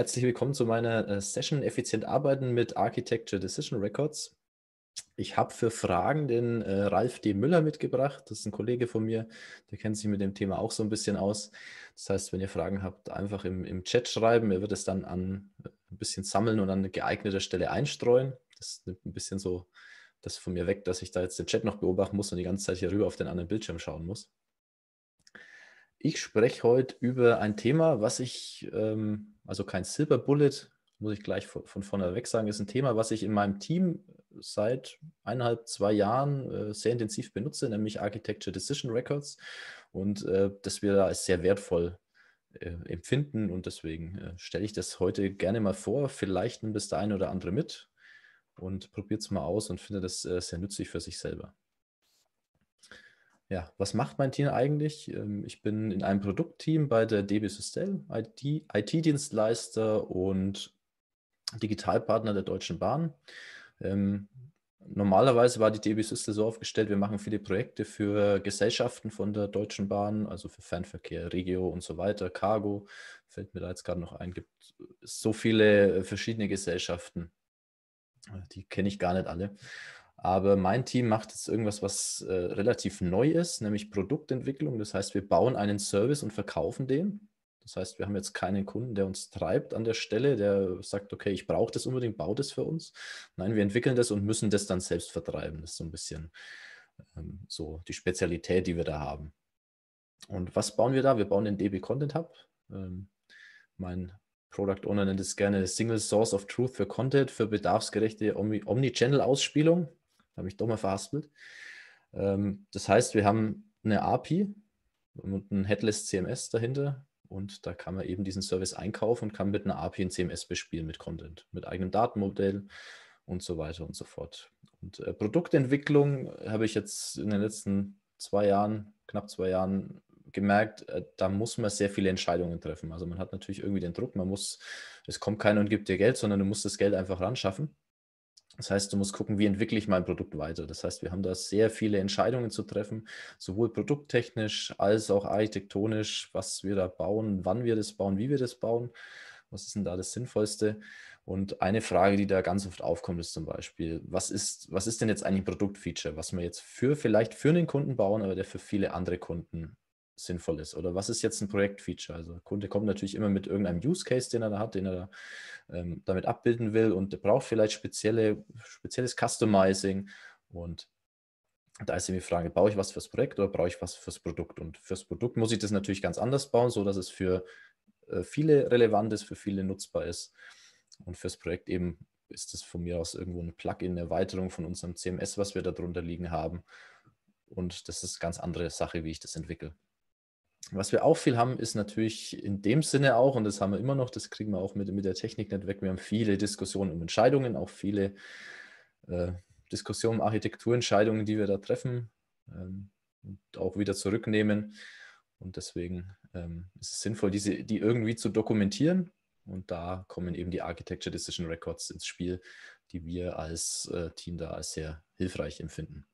Herzlich willkommen zu meiner äh, Session Effizient Arbeiten mit Architecture Decision Records. Ich habe für Fragen den äh, Ralf D. Müller mitgebracht. Das ist ein Kollege von mir, der kennt sich mit dem Thema auch so ein bisschen aus. Das heißt, wenn ihr Fragen habt, einfach im, im Chat schreiben. Er wird es dann an äh, ein bisschen sammeln und an eine geeignete Stelle einstreuen. Das nimmt ein bisschen so das von mir weg, dass ich da jetzt den Chat noch beobachten muss und die ganze Zeit hier rüber auf den anderen Bildschirm schauen muss. Ich spreche heute über ein Thema, was ich ähm, also kein Silver Bullet, muss ich gleich von, von vorne weg sagen, ist ein Thema, was ich in meinem Team seit eineinhalb, zwei Jahren äh, sehr intensiv benutze, nämlich Architecture Decision Records und äh, das wir da als sehr wertvoll äh, empfinden und deswegen äh, stelle ich das heute gerne mal vor. Vielleicht nimmt es der eine oder andere mit und probiert es mal aus und findet das äh, sehr nützlich für sich selber. Ja, was macht mein Team eigentlich? Ähm, ich bin in einem Produktteam bei der DB Systel, IT-Dienstleister und Digitalpartner der Deutschen Bahn. Ähm, normalerweise war die DB Systel so aufgestellt, wir machen viele Projekte für Gesellschaften von der Deutschen Bahn, also für Fernverkehr, Regio und so weiter, Cargo, fällt mir da jetzt gerade noch ein, gibt so viele verschiedene Gesellschaften. Äh, die kenne ich gar nicht alle. Aber mein Team macht jetzt irgendwas, was äh, relativ neu ist, nämlich Produktentwicklung. Das heißt, wir bauen einen Service und verkaufen den. Das heißt, wir haben jetzt keinen Kunden, der uns treibt an der Stelle, der sagt, okay, ich brauche das unbedingt, bau das für uns. Nein, wir entwickeln das und müssen das dann selbst vertreiben. Das ist so ein bisschen ähm, so die Spezialität, die wir da haben. Und was bauen wir da? Wir bauen den DB Content Hub. Ähm, mein Product Owner nennt es gerne Single Source of Truth für Content, für bedarfsgerechte Omni-Channel-Ausspielung habe ich doch mal verhaspelt. Ähm, das heißt, wir haben eine API und ein Headless CMS dahinter und da kann man eben diesen Service einkaufen und kann mit einer API ein CMS bespielen mit Content, mit eigenem Datenmodell und so weiter und so fort. Und äh, Produktentwicklung habe ich jetzt in den letzten zwei Jahren, knapp zwei Jahren gemerkt, äh, da muss man sehr viele Entscheidungen treffen. Also man hat natürlich irgendwie den Druck, man muss, es kommt keiner und gibt dir Geld, sondern du musst das Geld einfach ran schaffen das heißt, du musst gucken, wie entwickle ich mein Produkt weiter. Das heißt, wir haben da sehr viele Entscheidungen zu treffen, sowohl produkttechnisch als auch architektonisch, was wir da bauen, wann wir das bauen, wie wir das bauen. Was ist denn da das Sinnvollste? Und eine Frage, die da ganz oft aufkommt, ist zum Beispiel, was ist, was ist denn jetzt eigentlich ein Produktfeature, was wir jetzt für vielleicht für einen Kunden bauen, aber der für viele andere Kunden sinnvoll ist oder was ist jetzt ein Projektfeature. Also der Kunde kommt natürlich immer mit irgendeinem Use Case, den er da hat, den er da, ähm, damit abbilden will und braucht vielleicht spezielle, spezielles Customizing und da ist die Frage, baue ich was fürs Projekt oder brauche ich was fürs Produkt? Und fürs Produkt muss ich das natürlich ganz anders bauen, so dass es für äh, viele relevant ist, für viele nutzbar ist. Und fürs Projekt eben ist das von mir aus irgendwo ein Plugin, eine Erweiterung von unserem CMS, was wir darunter liegen haben. Und das ist eine ganz andere Sache, wie ich das entwickle. Was wir auch viel haben, ist natürlich in dem Sinne auch, und das haben wir immer noch, das kriegen wir auch mit, mit der Technik nicht weg, wir haben viele Diskussionen um Entscheidungen, auch viele äh, Diskussionen um Architekturentscheidungen, die wir da treffen ähm, und auch wieder zurücknehmen. Und deswegen ähm, ist es sinnvoll, diese, die irgendwie zu dokumentieren. Und da kommen eben die Architecture Decision Records ins Spiel, die wir als äh, Team da als sehr hilfreich empfinden.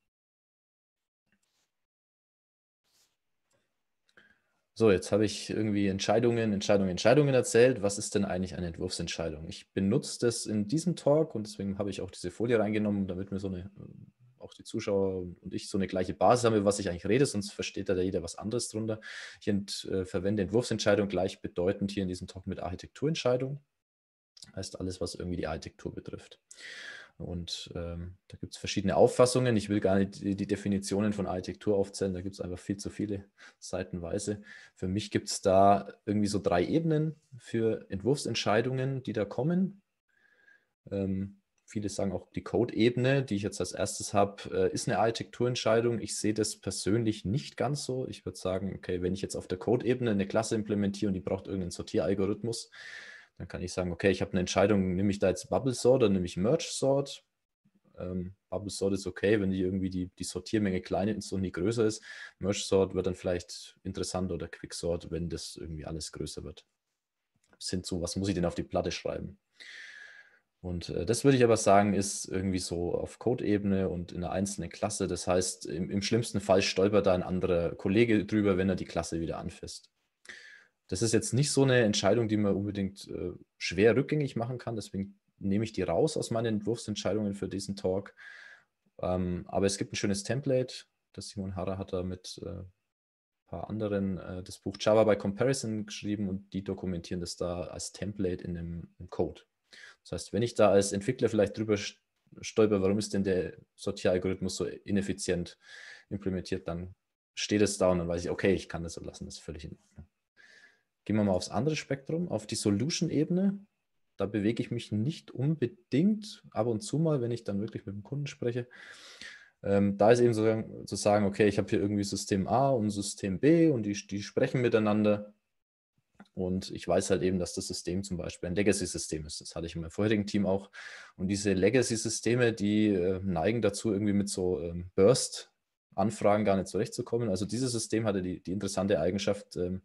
So, jetzt habe ich irgendwie Entscheidungen, Entscheidungen, Entscheidungen erzählt. Was ist denn eigentlich eine Entwurfsentscheidung? Ich benutze das in diesem Talk und deswegen habe ich auch diese Folie reingenommen, damit mir so eine, äh, auch die Zuschauer und ich so eine gleiche Basis haben, über was ich eigentlich rede, sonst versteht da jeder was anderes drunter. Ich ent, äh, verwende Entwurfsentscheidung gleichbedeutend hier in diesem Talk mit Architekturentscheidung. Heißt alles, was irgendwie die Architektur betrifft. Und ähm, da gibt es verschiedene Auffassungen. Ich will gar nicht die, die Definitionen von Architektur aufzählen, da gibt es einfach viel zu viele seitenweise. Für mich gibt es da irgendwie so drei Ebenen für Entwurfsentscheidungen, die da kommen. Ähm, viele sagen auch die Code-Ebene, die ich jetzt als erstes habe, äh, ist eine Architekturentscheidung. Ich sehe das persönlich nicht ganz so. Ich würde sagen, okay, wenn ich jetzt auf der Code-Ebene eine Klasse implementiere und die braucht irgendeinen Sortieralgorithmus, dann kann ich sagen, okay, ich habe eine Entscheidung, nehme ich da jetzt Bubble Sort oder nehme ich Merge Sort? Ähm, Bubble Sort ist okay, wenn die irgendwie die, die Sortiermenge kleiner ist und nicht größer ist. Merge Sort wird dann vielleicht interessant oder Quick Sort, wenn das irgendwie alles größer wird. Sind hin zu, was muss ich denn auf die Platte schreiben? Und äh, das würde ich aber sagen, ist irgendwie so auf Code-Ebene und in einer einzelnen Klasse. Das heißt, im, im schlimmsten Fall stolpert da ein anderer Kollege drüber, wenn er die Klasse wieder anfasst. Das ist jetzt nicht so eine Entscheidung, die man unbedingt äh, schwer rückgängig machen kann. Deswegen nehme ich die raus aus meinen Entwurfsentscheidungen für diesen Talk. Ähm, aber es gibt ein schönes Template, das Simon Harrer hat da mit äh, ein paar anderen äh, das Buch Java by Comparison geschrieben und die dokumentieren das da als Template in dem im Code. Das heißt, wenn ich da als Entwickler vielleicht drüber stolper, warum ist denn der Sortieralgorithmus so ineffizient implementiert, dann steht es da und dann weiß ich, okay, ich kann das so lassen, das ist völlig in Ordnung. Gehen wir mal aufs andere Spektrum, auf die Solution-Ebene. Da bewege ich mich nicht unbedingt, ab und zu mal, wenn ich dann wirklich mit dem Kunden spreche. Ähm, da ist eben so zu sagen, okay, ich habe hier irgendwie System A und System B und die, die sprechen miteinander. Und ich weiß halt eben, dass das System zum Beispiel ein Legacy-System ist. Das hatte ich in meinem vorherigen Team auch. Und diese Legacy-Systeme, die äh, neigen dazu, irgendwie mit so ähm, Burst-Anfragen gar nicht zurechtzukommen. Also dieses System hatte die, die interessante Eigenschaft, ähm,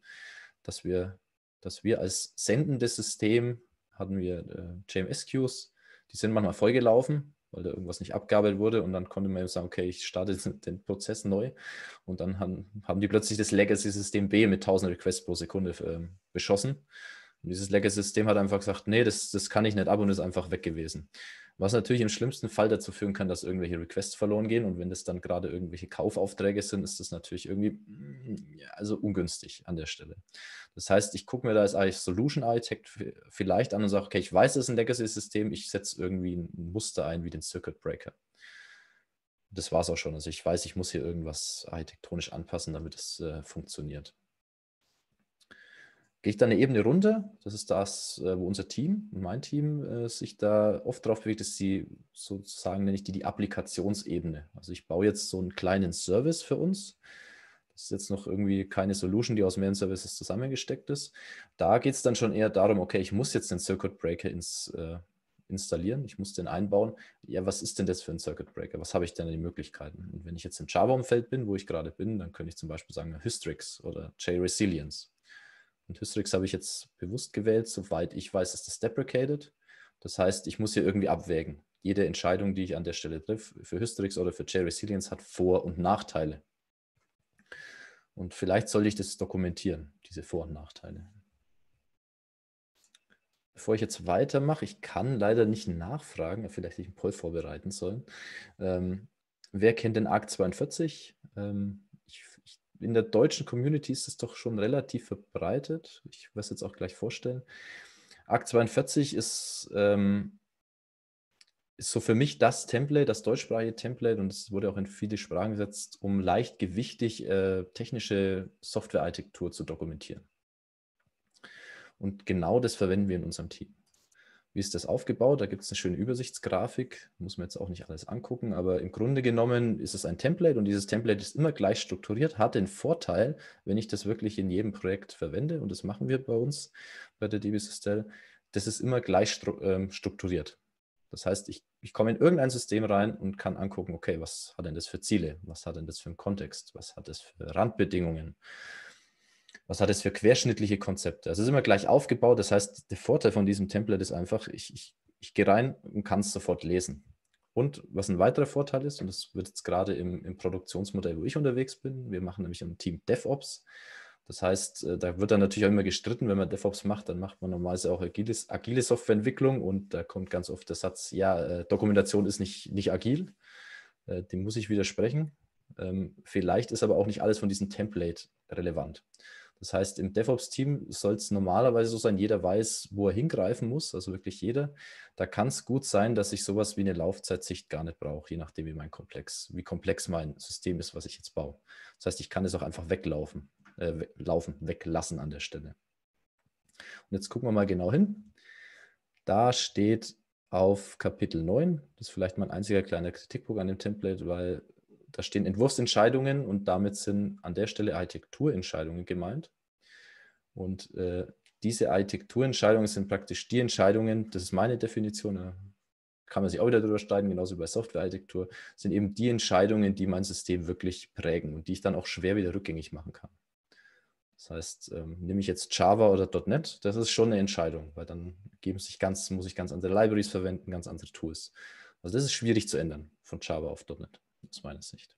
dass wir, dass wir als sendendes System hatten wir äh, JMS-Queues, die sind manchmal vollgelaufen, weil da irgendwas nicht abgearbeitet wurde und dann konnte man sagen, okay, ich starte den Prozess neu und dann haben, haben die plötzlich das Legacy-System B mit 1000 Requests pro Sekunde äh, beschossen. Und dieses Legacy-System hat einfach gesagt, nee, das, das kann ich nicht ab und ist einfach weg gewesen. Was natürlich im schlimmsten Fall dazu führen kann, dass irgendwelche Requests verloren gehen. Und wenn das dann gerade irgendwelche Kaufaufträge sind, ist das natürlich irgendwie mm, also ungünstig an der Stelle. Das heißt, ich gucke mir da als Solution Architect vielleicht an und sage, okay, ich weiß, es ist ein Legacy-System, ich setze irgendwie ein Muster ein wie den Circuit Breaker. Das war es auch schon. Also ich weiß, ich muss hier irgendwas architektonisch anpassen, damit es äh, funktioniert gehe ich da eine Ebene runter. Das ist das, äh, wo unser Team, mein Team, äh, sich da oft drauf bewegt, ist die, sozusagen nenne ich die die Applikationsebene. Also ich baue jetzt so einen kleinen Service für uns. Das ist jetzt noch irgendwie keine Solution, die aus mehreren Services zusammengesteckt ist. Da geht es dann schon eher darum, okay, ich muss jetzt den Circuit Breaker ins, äh, installieren, ich muss den einbauen. Ja, was ist denn das für ein Circuit Breaker? Was habe ich denn an den Möglichkeiten? Und wenn ich jetzt im Java-Umfeld bin, wo ich gerade bin, dann könnte ich zum Beispiel sagen Hystrix oder J-Resilience. Und Hystrix habe ich jetzt bewusst gewählt. Soweit ich weiß, ist das deprecated. Das heißt, ich muss hier irgendwie abwägen. Jede Entscheidung, die ich an der Stelle triff, für Hystrix oder für Cherry Resilience, hat Vor- und Nachteile. Und vielleicht sollte ich das dokumentieren, diese Vor- und Nachteile. Bevor ich jetzt weitermache, ich kann leider nicht nachfragen, vielleicht hätte ich einen Poll vorbereiten sollen. Ähm, wer kennt den ARC 42? Ähm, in der deutschen Community ist es doch schon relativ verbreitet. Ich werde es jetzt auch gleich vorstellen. Akt 42 ist, ähm, ist so für mich das Template, das deutschsprachige Template, und es wurde auch in viele Sprachen gesetzt, um leicht gewichtig äh, technische Softwarearchitektur zu dokumentieren. Und genau das verwenden wir in unserem Team. Wie ist das aufgebaut? Da gibt es eine schöne Übersichtsgrafik, muss man jetzt auch nicht alles angucken, aber im Grunde genommen ist es ein Template und dieses Template ist immer gleich strukturiert, hat den Vorteil, wenn ich das wirklich in jedem Projekt verwende, und das machen wir bei uns bei der DB Systel, das ist immer gleich ähm, strukturiert. Das heißt, ich, ich komme in irgendein System rein und kann angucken, okay, was hat denn das für Ziele? Was hat denn das für einen Kontext? Was hat das für Randbedingungen? was hat es für querschnittliche Konzepte? Also es ist immer gleich aufgebaut. Das heißt, der Vorteil von diesem Template ist einfach, ich, ich, ich gehe rein und kann es sofort lesen. Und was ein weiterer Vorteil ist, und das wird jetzt gerade im, im Produktionsmodell, wo ich unterwegs bin, wir machen nämlich im Team DevOps. Das heißt, äh, da wird dann natürlich auch immer gestritten, wenn man DevOps macht, dann macht man normalerweise auch agiles, agile Softwareentwicklung und da kommt ganz oft der Satz, ja, äh, Dokumentation ist nicht, nicht agil. Äh, dem muss ich widersprechen. Ähm, vielleicht ist aber auch nicht alles von diesem Template relevant. Das heißt, im DevOps-Team soll es normalerweise so sein, jeder weiß, wo er hingreifen muss, also wirklich jeder. Da kann es gut sein, dass ich sowas wie eine Laufzeitsicht gar nicht brauche, je nachdem, wie mein komplex, wie komplex mein System ist, was ich jetzt baue. Das heißt, ich kann es auch einfach weglaufen, äh, laufen, weglassen an der Stelle. Und jetzt gucken wir mal genau hin. Da steht auf Kapitel 9, das ist vielleicht mein einziger kleiner Kritikpunkt an dem Template, weil da stehen Entwurfsentscheidungen und damit sind an der Stelle Architekturentscheidungen gemeint. Und äh, diese Architekturentscheidungen sind praktisch die Entscheidungen, das ist meine Definition, da kann man sich auch wieder drüber streiten, genauso bei Softwarearchitektur, sind eben die Entscheidungen, die mein System wirklich prägen und die ich dann auch schwer wieder rückgängig machen kann. Das heißt, ähm, nehme ich jetzt Java oder .NET, das ist schon eine Entscheidung, weil dann geben sich ganz, muss ich ganz andere Libraries verwenden, ganz andere Tools. Also das ist schwierig zu ändern von Java auf .NET aus meiner Sicht.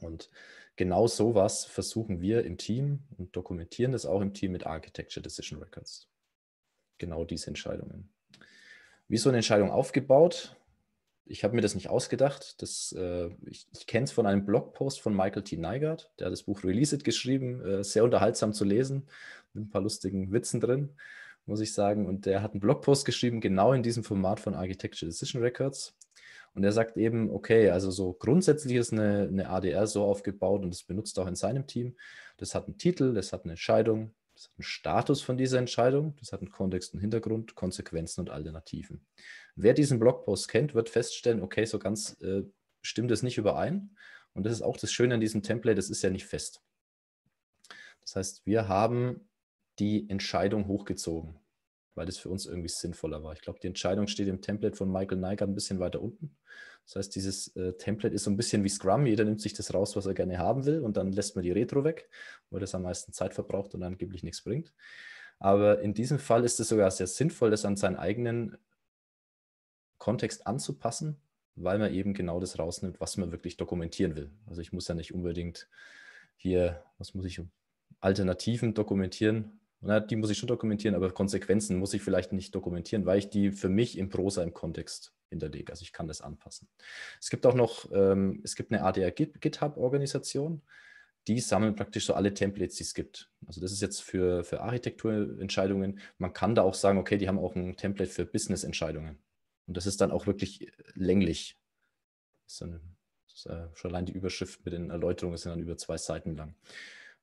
Und genau sowas versuchen wir im Team und dokumentieren das auch im Team mit Architecture Decision Records. Genau diese Entscheidungen. Wie ist so eine Entscheidung aufgebaut? Ich habe mir das nicht ausgedacht. Das, äh, ich, ich kenne es von einem Blogpost von Michael T. Neigert, der hat das Buch Release It geschrieben, äh, sehr unterhaltsam zu lesen, mit ein paar lustigen Witzen drin, muss ich sagen. Und der hat einen Blogpost geschrieben, genau in diesem Format von Architecture Decision Records. Und er sagt eben, okay, also so grundsätzlich ist eine, eine ADR so aufgebaut und das benutzt auch in seinem Team. Das hat einen Titel, das hat eine Entscheidung, das hat einen Status von dieser Entscheidung, das hat einen Kontext, und Hintergrund, Konsequenzen und Alternativen. Wer diesen Blogpost kennt, wird feststellen, okay, so ganz äh, stimmt es nicht überein. Und das ist auch das Schöne an diesem Template, das ist ja nicht fest. Das heißt, wir haben die Entscheidung hochgezogen weil das für uns irgendwie sinnvoller war. Ich glaube, die Entscheidung steht im Template von Michael Niger ein bisschen weiter unten. Das heißt, dieses äh, Template ist so ein bisschen wie Scrum. Jeder nimmt sich das raus, was er gerne haben will und dann lässt man die Retro weg, weil das am meisten Zeit verbraucht und angeblich nichts bringt. Aber in diesem Fall ist es sogar sehr sinnvoll, das an seinen eigenen Kontext anzupassen, weil man eben genau das rausnimmt, was man wirklich dokumentieren will. Also ich muss ja nicht unbedingt hier, was muss ich, Alternativen dokumentieren, na, die muss ich schon dokumentieren, aber Konsequenzen muss ich vielleicht nicht dokumentieren, weil ich die für mich im Prosa im Kontext hinterlege. Also ich kann das anpassen. Es gibt auch noch, ähm, es gibt eine ADR-GitHub-Organisation, die sammeln praktisch so alle Templates, die es gibt. Also das ist jetzt für, für Architekturentscheidungen. Man kann da auch sagen, okay, die haben auch ein Template für Business-Entscheidungen. Und das ist dann auch wirklich länglich. Das ist, eine, das ist äh, schon allein die Überschrift mit den Erläuterungen sind dann über zwei Seiten lang.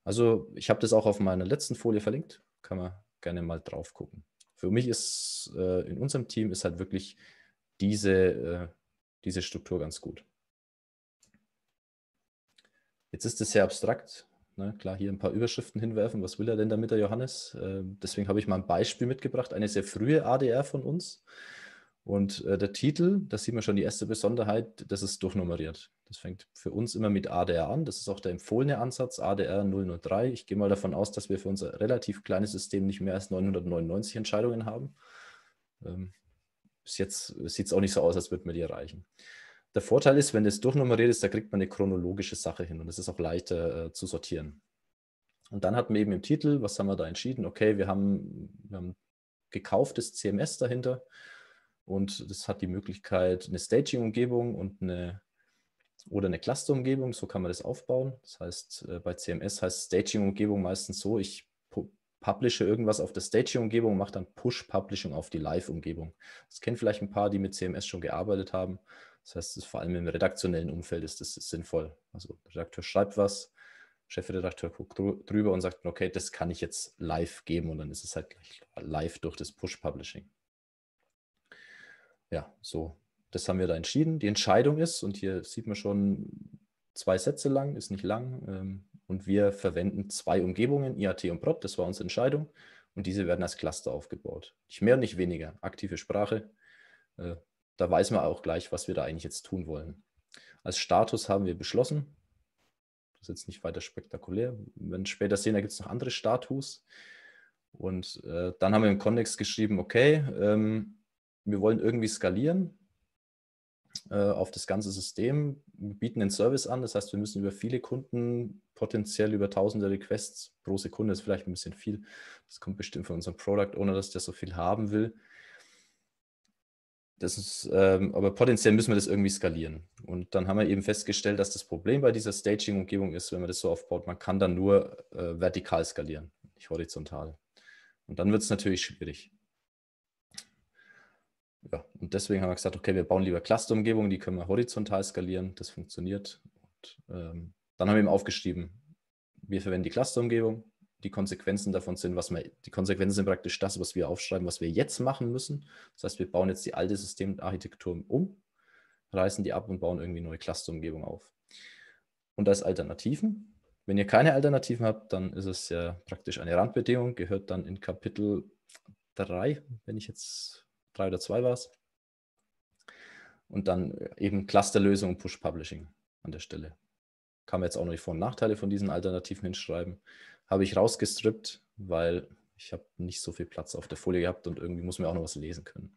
Also ich habe das auch auf meiner letzten Folie verlinkt, kann man gerne mal drauf gucken. Für mich ist äh, in unserem Team ist halt wirklich diese, äh, diese Struktur ganz gut. Jetzt ist es sehr abstrakt. Ne? Klar, hier ein paar Überschriften hinwerfen. Was will er denn damit, der Johannes? Äh, deswegen habe ich mal ein Beispiel mitgebracht, eine sehr frühe ADR von uns. Und äh, der Titel, da sieht man schon die erste Besonderheit, das ist durchnummeriert. Das fängt für uns immer mit ADR an. Das ist auch der empfohlene Ansatz, ADR 003. Ich gehe mal davon aus, dass wir für unser relativ kleines System nicht mehr als 999 Entscheidungen haben. Ähm, bis jetzt sieht es auch nicht so aus, als würden wir die erreichen. Der Vorteil ist, wenn das durchnummeriert ist, da kriegt man eine chronologische Sache hin und es ist auch leichter äh, zu sortieren. Und dann hatten wir eben im Titel, was haben wir da entschieden? Okay, wir haben, wir haben gekauftes CMS dahinter und das hat die Möglichkeit, eine Staging-Umgebung und eine oder eine Cluster-Umgebung, so kann man das aufbauen. Das heißt, äh, bei CMS heißt Staging-Umgebung meistens so, ich publische irgendwas auf der Staging-Umgebung, und mache dann Push-Publishing auf die Live-Umgebung. Das kennen vielleicht ein paar, die mit CMS schon gearbeitet haben. Das heißt, das vor allem im redaktionellen Umfeld ist das sinnvoll. Also der Redakteur schreibt was, Chefredakteur guckt drüber und sagt, okay, das kann ich jetzt live geben und dann ist es halt gleich live durch das Push-Publishing ja, so, das haben wir da entschieden. Die Entscheidung ist, und hier sieht man schon zwei Sätze lang, ist nicht lang, ähm, und wir verwenden zwei Umgebungen, IAT und Prop, das war unsere Entscheidung, und diese werden als Cluster aufgebaut. Nicht mehr und nicht weniger, aktive Sprache. Äh, da weiß man auch gleich, was wir da eigentlich jetzt tun wollen. Als Status haben wir beschlossen, das ist jetzt nicht weiter spektakulär, wenn wir später sehen, da gibt es noch andere Status. Und äh, dann haben wir im Kontext geschrieben, okay, ähm, wir wollen irgendwie skalieren äh, auf das ganze System. Wir bieten den Service an, das heißt, wir müssen über viele Kunden, potenziell über tausende Requests pro Sekunde, das ist vielleicht ein bisschen viel. Das kommt bestimmt von unserem Product Owner, dass der so viel haben will. Das ist, ähm, aber potenziell müssen wir das irgendwie skalieren. Und dann haben wir eben festgestellt, dass das Problem bei dieser Staging-Umgebung ist, wenn man das so aufbaut, man kann dann nur äh, vertikal skalieren, nicht horizontal. Und dann wird es natürlich schwierig ja, und deswegen haben wir gesagt, okay, wir bauen lieber Clusterumgebungen, die können wir horizontal skalieren, das funktioniert. Und, ähm, dann haben wir eben aufgeschrieben, wir verwenden die Clusterumgebung, die Konsequenzen davon sind, was wir, die Konsequenzen sind praktisch das, was wir aufschreiben, was wir jetzt machen müssen. Das heißt, wir bauen jetzt die alte Systemarchitektur um, reißen die ab und bauen irgendwie neue Clusterumgebung auf. Und als Alternativen, wenn ihr keine Alternativen habt, dann ist es ja praktisch eine Randbedingung, gehört dann in Kapitel 3, wenn ich jetzt drei oder zwei war es. Und dann äh, eben Clusterlösung und Push-Publishing an der Stelle. Kann man jetzt auch noch die Vor- und Nachteile von diesen Alternativen hinschreiben. Habe ich rausgestrippt, weil ich habe nicht so viel Platz auf der Folie gehabt und irgendwie muss man auch noch was lesen können.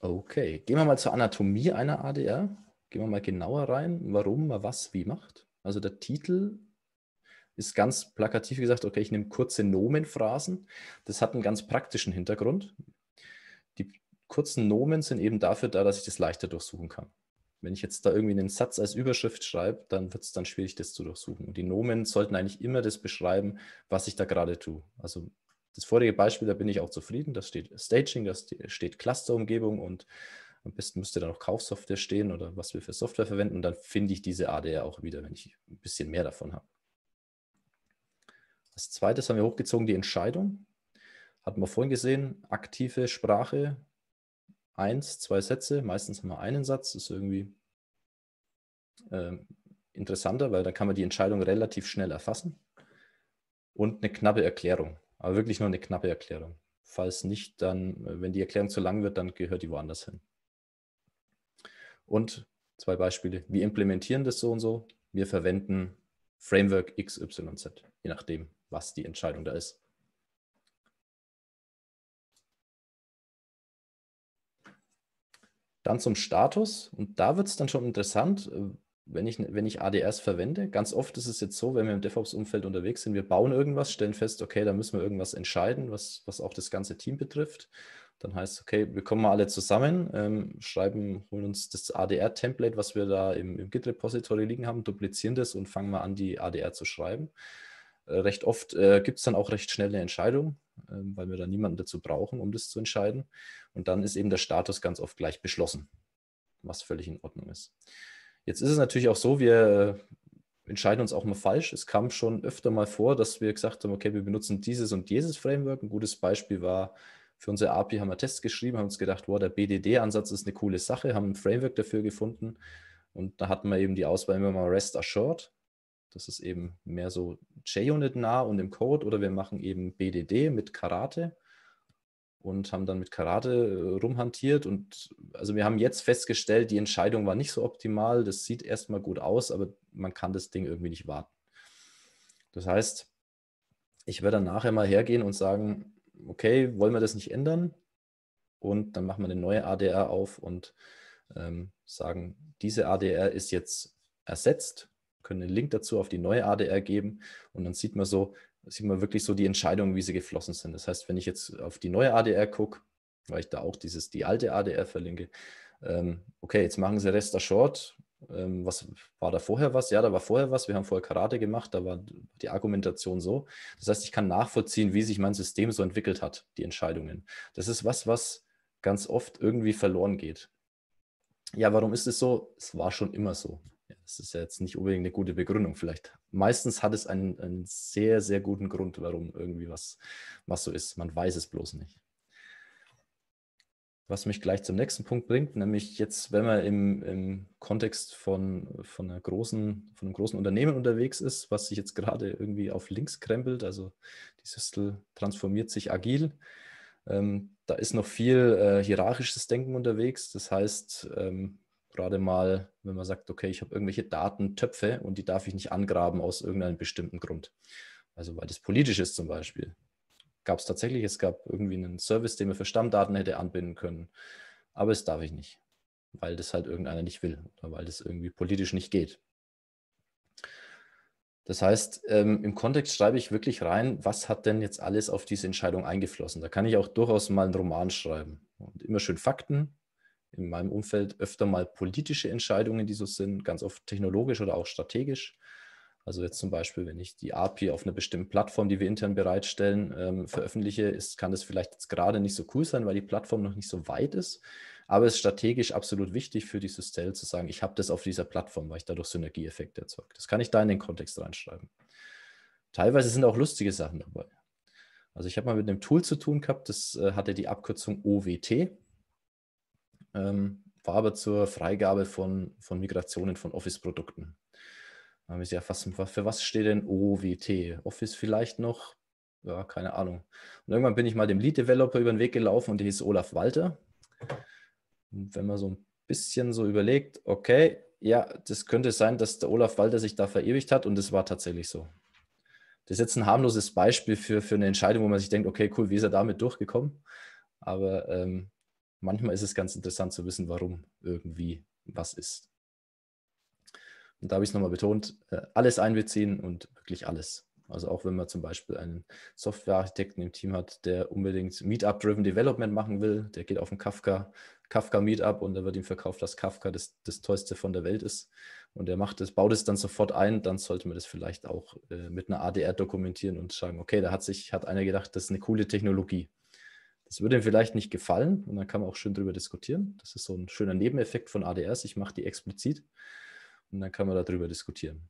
Okay, gehen wir mal zur Anatomie einer ADR. Gehen wir mal genauer rein, warum man was wie macht. Also der Titel ist ganz plakativ gesagt, okay, ich nehme kurze Nomenphrasen. Das hat einen ganz praktischen Hintergrund. Die kurzen Nomen sind eben dafür da, dass ich das leichter durchsuchen kann. Wenn ich jetzt da irgendwie einen Satz als Überschrift schreibe, dann wird es dann schwierig, das zu durchsuchen. Und die Nomen sollten eigentlich immer das beschreiben, was ich da gerade tue. Also das vorige Beispiel, da bin ich auch zufrieden. Das steht Staging, das steht Clusterumgebung und am besten müsste da noch Kaufsoftware stehen oder was wir für Software verwenden. Und dann finde ich diese ADR auch wieder, wenn ich ein bisschen mehr davon habe. Als zweites haben wir hochgezogen die Entscheidung. Hatten wir vorhin gesehen, aktive Sprache, eins, zwei Sätze. Meistens haben wir einen Satz, das ist irgendwie äh, interessanter, weil da kann man die Entscheidung relativ schnell erfassen. Und eine knappe Erklärung, aber wirklich nur eine knappe Erklärung. Falls nicht, dann, äh, wenn die Erklärung zu lang wird, dann gehört die woanders hin. Und zwei Beispiele. Wir implementieren das so und so. Wir verwenden Framework XYZ, je nachdem, was die Entscheidung da ist. Dann zum Status. Und da wird es dann schon interessant, äh, wenn ich, wenn ich ADS verwende. Ganz oft ist es jetzt so, wenn wir im DevOps-Umfeld unterwegs sind, wir bauen irgendwas, stellen fest, okay, da müssen wir irgendwas entscheiden, was, was auch das ganze Team betrifft. Dann heißt es, okay, wir kommen mal alle zusammen, ähm, schreiben, holen uns das ADR-Template, was wir da im, im Git-Repository liegen haben, duplizieren das und fangen mal an, die ADR zu schreiben. Äh, recht oft äh, gibt es dann auch recht schnell eine Entscheidung, äh, weil wir dann niemanden dazu brauchen, um das zu entscheiden. Und dann ist eben der Status ganz oft gleich beschlossen, was völlig in Ordnung ist. Jetzt ist es natürlich auch so, wir entscheiden uns auch mal falsch. Es kam schon öfter mal vor, dass wir gesagt haben, okay, wir benutzen dieses und dieses Framework. Ein gutes Beispiel war, für unsere API haben wir Tests geschrieben, haben uns gedacht, wow, der BDD-Ansatz ist eine coole Sache, haben ein Framework dafür gefunden. Und da hatten wir eben die Auswahl immer mal REST Assured das ist eben mehr so JUnit nah und im Code oder wir machen eben BDD mit Karate und haben dann mit Karate äh, rumhantiert und also wir haben jetzt festgestellt, die Entscheidung war nicht so optimal, das sieht erstmal gut aus, aber man kann das Ding irgendwie nicht warten. Das heißt, ich werde dann nachher mal hergehen und sagen, okay, wollen wir das nicht ändern? Und dann machen wir eine neue ADR auf und ähm, sagen, diese ADR ist jetzt ersetzt können einen Link dazu auf die neue ADR geben und dann sieht man so, sieht man wirklich so die Entscheidungen, wie sie geflossen sind. Das heißt, wenn ich jetzt auf die neue ADR gucke, weil ich da auch dieses, die alte ADR verlinke, ähm, okay, jetzt machen sie Resta Short. Ähm, was war da vorher was? Ja, da war vorher was. Wir haben vorher Karate gemacht, da war die Argumentation so. Das heißt, ich kann nachvollziehen, wie sich mein System so entwickelt hat, die Entscheidungen. Das ist was, was ganz oft irgendwie verloren geht. Ja, warum ist es so? Es war schon immer so. Das ist ja jetzt nicht unbedingt eine gute Begründung vielleicht. Meistens hat es einen, einen sehr, sehr guten Grund, warum irgendwie was, was so ist. Man weiß es bloß nicht. Was mich gleich zum nächsten Punkt bringt, nämlich jetzt, wenn man im, im Kontext von, von, einer großen, von einem großen Unternehmen unterwegs ist, was sich jetzt gerade irgendwie auf links krempelt, also die Systel transformiert sich agil, ähm, da ist noch viel äh, hierarchisches Denken unterwegs. Das heißt, ähm, Gerade mal, wenn man sagt, okay, ich habe irgendwelche Datentöpfe und die darf ich nicht angraben aus irgendeinem bestimmten Grund. Also weil das politisch ist zum Beispiel. Gab es tatsächlich, es gab irgendwie einen Service, den man für Stammdaten hätte anbinden können. Aber das darf ich nicht, weil das halt irgendeiner nicht will oder weil das irgendwie politisch nicht geht. Das heißt, ähm, im Kontext schreibe ich wirklich rein, was hat denn jetzt alles auf diese Entscheidung eingeflossen. Da kann ich auch durchaus mal einen Roman schreiben. Und immer schön Fakten, in meinem Umfeld öfter mal politische Entscheidungen, die so sind, ganz oft technologisch oder auch strategisch. Also jetzt zum Beispiel, wenn ich die API auf einer bestimmten Plattform, die wir intern bereitstellen, ähm, veröffentliche, ist, kann das vielleicht jetzt gerade nicht so cool sein, weil die Plattform noch nicht so weit ist. Aber es ist strategisch absolut wichtig für die Systel zu sagen, ich habe das auf dieser Plattform, weil ich dadurch Synergieeffekte erzeuge. Das kann ich da in den Kontext reinschreiben. Teilweise sind auch lustige Sachen dabei. Also ich habe mal mit einem Tool zu tun gehabt, das äh, hatte die Abkürzung OWT ähm, war aber zur Freigabe von, von Migrationen von Office-Produkten. Da habe ich ja fast, für was steht denn OWT? Office vielleicht noch? Ja, keine Ahnung. Und irgendwann bin ich mal dem Lead-Developer über den Weg gelaufen und der hieß Olaf Walter. Und wenn man so ein bisschen so überlegt, okay, ja, das könnte sein, dass der Olaf Walter sich da verewigt hat und das war tatsächlich so. Das ist jetzt ein harmloses Beispiel für, für eine Entscheidung, wo man sich denkt, okay, cool, wie ist er damit durchgekommen? Aber ähm, manchmal ist es ganz interessant zu wissen, warum irgendwie was ist. Und da habe ich es nochmal betont, äh, alles einbeziehen und wirklich alles. Also auch wenn man zum Beispiel einen Softwarearchitekten im Team hat, der unbedingt Meetup-Driven Development machen will, der geht auf ein Kafka, Kafka Meetup und da wird ihm verkauft, dass Kafka das, das Tollste von der Welt ist. Und er macht das, baut es dann sofort ein, dann sollte man das vielleicht auch äh, mit einer ADR dokumentieren und sagen, okay, da hat sich, hat einer gedacht, das ist eine coole Technologie. Es würde ihm vielleicht nicht gefallen und dann kann man auch schön darüber diskutieren. Das ist so ein schöner Nebeneffekt von ADRs. Ich mache die explizit und dann kann man darüber diskutieren.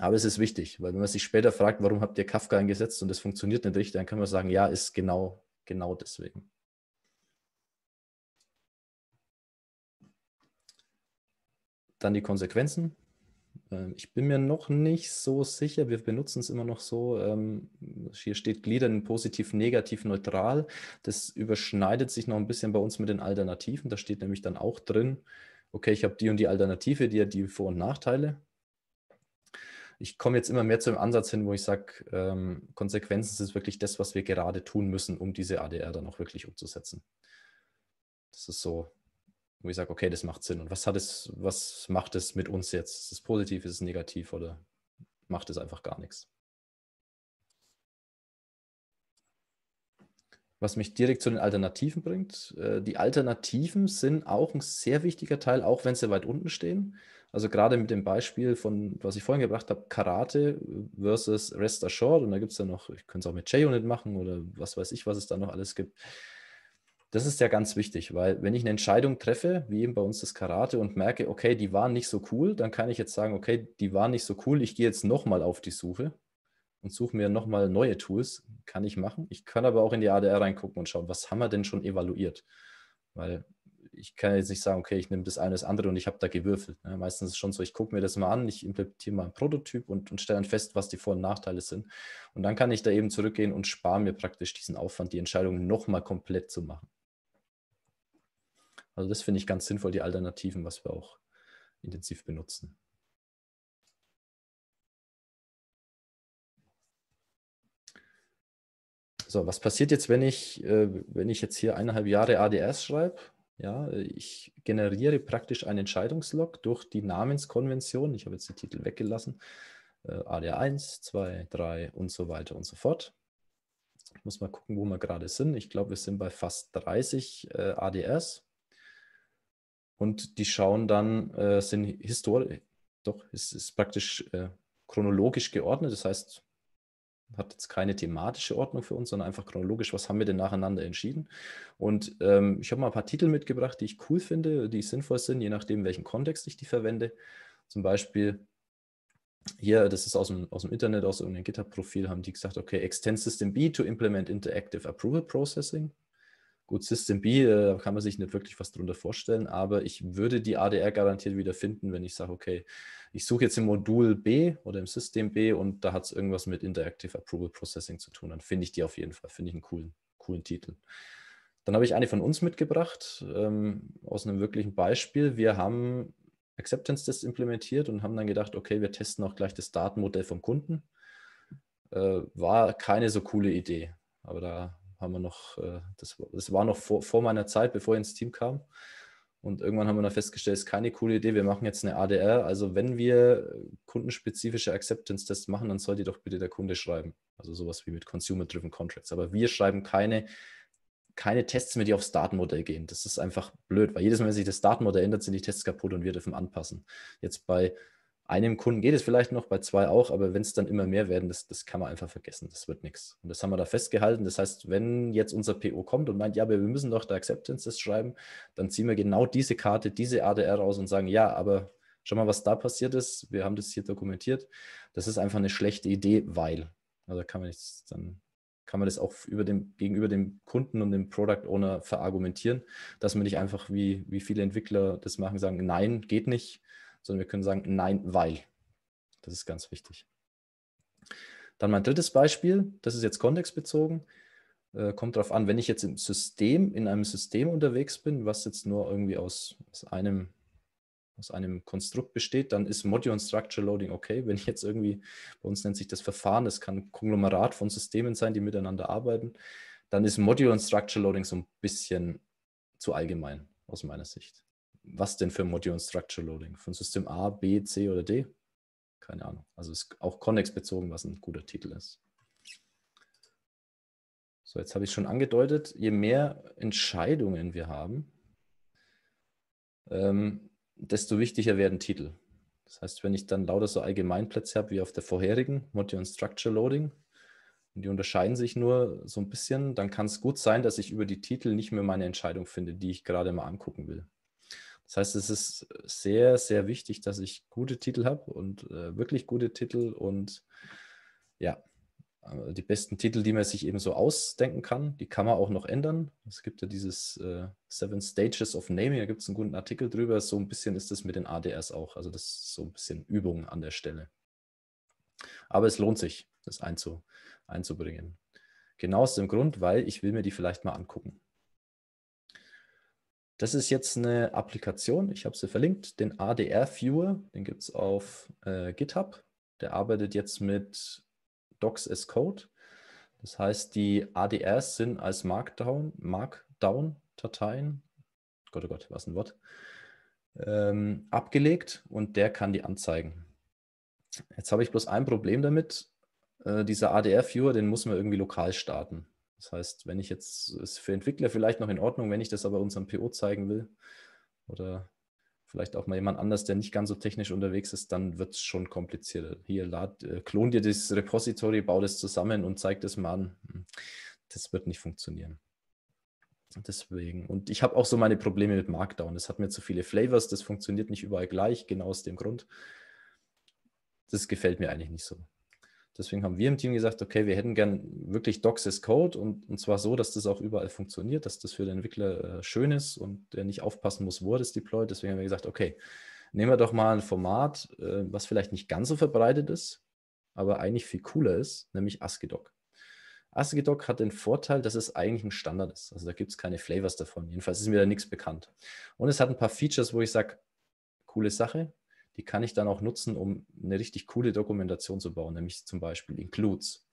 Aber es ist wichtig, weil wenn man sich später fragt, warum habt ihr Kafka eingesetzt und es funktioniert nicht richtig, dann kann man sagen, ja, ist genau, genau deswegen. Dann die Konsequenzen. Ähm, ich bin mir noch nicht so sicher. Wir benutzen es immer noch so. Ähm, hier steht Gliedern positiv, negativ, neutral. Das überschneidet sich noch ein bisschen bei uns mit den Alternativen. Da steht nämlich dann auch drin, okay, ich habe die und die Alternative, die hat die Vor- und Nachteile. Ich komme jetzt immer mehr zu dem Ansatz hin, wo ich sage, ähm, Konsequenzen ist wirklich das, was wir gerade tun müssen, um diese ADR dann auch wirklich umzusetzen. Das ist so wo ich sage, okay, das macht Sinn. Und was hat es, was macht es mit uns jetzt? Ist es positiv, ist es negativ oder macht es einfach gar nichts? Was mich direkt zu den Alternativen bringt. Äh, die Alternativen sind auch ein sehr wichtiger Teil, auch wenn sie weit unten stehen. Also gerade mit dem Beispiel von, was ich vorhin gebracht habe, Karate versus Rest Assured. Und da gibt es ja noch, ich könnte es auch mit J-Unit machen oder was weiß ich, was es da noch alles gibt. Das ist ja ganz wichtig, weil wenn ich eine Entscheidung treffe, wie eben bei uns das Karate, und merke, okay, die waren nicht so cool, dann kann ich jetzt sagen, okay, die waren nicht so cool, ich gehe jetzt nochmal auf die Suche und suche mir nochmal neue Tools, kann ich machen. Ich kann aber auch in die ADR reingucken und schauen, was haben wir denn schon evaluiert? Weil ich kann jetzt nicht sagen, okay, ich nehme das eine, das andere und ich habe da gewürfelt. Ja, ne? meistens ist es schon so, ich gucke mir das mal an, ich implementiere mal einen Prototyp und, und stelle dann fest, was die Vor- und Nachteile sind. Und dann kann ich da eben zurückgehen und spare mir praktisch diesen Aufwand, die Entscheidung nochmal komplett zu machen. Also das finde ich ganz sinnvoll, die Alternativen, was wir auch intensiv benutzen. So, was passiert jetzt, wenn ich, äh, wenn ich jetzt hier eineinhalb Jahre ADS schreibe? Ja, ich generiere praktisch einen Entscheidungslog durch die Namenskonvention. Ich habe jetzt die Titel weggelassen. ADR1, 2, 3 und so weiter und so fort. Ich muss mal gucken, wo wir gerade sind. Ich glaube, wir sind bei fast 30 äh, ADS und die schauen dann, äh, sind historisch, doch, es ist praktisch äh, chronologisch geordnet, das heißt, hat jetzt keine thematische Ordnung für uns, sondern einfach chronologisch, was haben wir denn nacheinander entschieden. Und ähm, ich habe mal ein paar Titel mitgebracht, die ich cool finde, die sinnvoll sind, je nachdem, welchen Kontext ich die verwende. Zum Beispiel hier, das ist aus dem, aus dem Internet, aus irgendeinem GitHub-Profil, haben die gesagt, okay, extend system B to implement interactive approval processing. Gut, System B, äh, da kann man sich nicht wirklich was drunter vorstellen, aber ich würde die ADR garantiert wieder finden, wenn ich sage, okay, ich suche jetzt im Modul B oder im System B und da hat es irgendwas mit Interactive Approval Processing zu tun. Dann finde ich die auf jeden Fall, finde ich einen coolen, coolen Titel. Dann habe ich eine von uns mitgebracht, ähm, aus einem wirklichen Beispiel. Wir haben Acceptance Tests implementiert und haben dann gedacht, okay, wir testen auch gleich das Datenmodell vom Kunden. Äh, war keine so coole Idee, aber da haben wir noch, äh, das, das war noch vor, vor meiner Zeit, bevor ich ins Team kam. Und irgendwann haben wir dann festgestellt, ist keine coole Idee, wir machen jetzt eine ADR. Also wenn wir kundenspezifische Acceptance-Tests machen, dann sollte doch bitte der Kunde schreiben. Also sowas wie mit Consumer-Driven Contracts. Aber wir schreiben keine, keine Tests mehr, die aufs Datenmodell gehen. Das ist einfach blöd, weil jedes Mal, wenn sich das Datenmodell ändert, sind die Tests kaputt und wir dürfen anpassen. Jetzt bei einem Kunden geht es vielleicht noch, bei zwei auch, aber wenn es dann immer mehr werden, das, das kann man einfach vergessen. Das wird nichts. Und das haben wir da festgehalten. Das heißt, wenn jetzt unser PO kommt und meint, ja, aber wir müssen doch da Acceptance schreiben, dann ziehen wir genau diese Karte, diese ADR raus und sagen, ja, aber schau mal, was da passiert ist. Wir haben das hier dokumentiert. Das ist einfach eine schlechte Idee, weil. Also kann man nichts, dann kann man das auch über dem, gegenüber dem Kunden und dem Product Owner verargumentieren, dass man nicht einfach, wie, wie viele Entwickler das machen, sagen, nein, geht nicht, sondern wir können sagen nein, weil. Das ist ganz wichtig. Dann mein drittes Beispiel, das ist jetzt kontextbezogen. Äh, kommt darauf an, wenn ich jetzt im System, in einem System unterwegs bin, was jetzt nur irgendwie aus, aus einem aus einem Konstrukt besteht, dann ist Module und Structure Loading okay. Wenn ich jetzt irgendwie, bei uns nennt sich das Verfahren, das kann ein Konglomerat von Systemen sein, die miteinander arbeiten, dann ist Module und Structure Loading so ein bisschen zu allgemein aus meiner Sicht was denn für ein und Structure Loading? Von System A, B, C oder D? Keine Ahnung. Also ist auch Connex bezogen, was ein guter Titel ist. So, jetzt habe ich schon angedeutet, je mehr Entscheidungen wir haben, ähm, desto wichtiger werden Titel. Das heißt, wenn ich dann lauter so Allgemeinplätze habe wie auf der vorherigen, Module und Structure Loading, und die unterscheiden sich nur so ein bisschen, dann kann es gut sein, dass ich über die Titel nicht mehr meine Entscheidung finde, die ich gerade mal angucken will. Das heißt, es ist sehr, sehr wichtig, dass ich gute Titel habe und äh, wirklich gute Titel und ja, äh, die besten Titel, die man sich eben so ausdenken kann, die kann man auch noch ändern. Es gibt ja dieses äh, Seven Stages of Naming, da gibt es einen guten Artikel drüber. So ein bisschen ist das mit den ADRs auch. Also das ist so ein bisschen Übung an der Stelle. Aber es lohnt sich, das einzu, einzubringen. Genau aus dem Grund, weil ich will mir die vielleicht mal angucken. Das ist jetzt eine Applikation, ich habe sie verlinkt, den ADR-Viewer, den gibt es auf äh, GitHub. Der arbeitet jetzt mit Docs as Code. Das heißt, die ADRs sind als Markdown-Dateien, Gott, oh Gott, was ein Wort, ähm, abgelegt und der kann die anzeigen. Jetzt habe ich bloß ein Problem damit. Äh, dieser ADR-Viewer, den muss man irgendwie lokal starten. Das heißt, wenn ich jetzt, ist für Entwickler vielleicht noch in Ordnung, wenn ich das aber unserem PO zeigen will oder vielleicht auch mal jemand anders, der nicht ganz so technisch unterwegs ist, dann wird es schon komplizierter. Hier, lad, äh, klon dir das Repository, bau das zusammen und zeig das mal an. Hm, das wird nicht funktionieren. Deswegen. Und ich habe auch so meine Probleme mit Markdown. Das hat mir zu viele Flavors, das funktioniert nicht überall gleich, genau aus dem Grund. Das gefällt mir eigentlich nicht so. Deswegen haben wir im Team gesagt, okay, wir hätten gern wirklich Docs as Code und, und zwar so, dass das auch überall funktioniert, dass das für den Entwickler äh, schön ist und der nicht aufpassen muss, wo er das deployt. Deswegen haben wir gesagt, okay, nehmen wir doch mal ein Format, äh, was vielleicht nicht ganz so verbreitet ist, aber eigentlich viel cooler ist, nämlich ASCII-Doc. ASCII-Doc hat den Vorteil, dass es eigentlich ein Standard ist. Also da gibt es keine Flavors davon. Jedenfalls ist mir da nichts bekannt. Und es hat ein paar Features, wo ich sage, coole Sache, die kann ich dann auch nutzen, um eine richtig coole Dokumentation zu bauen, nämlich zum Beispiel Includes.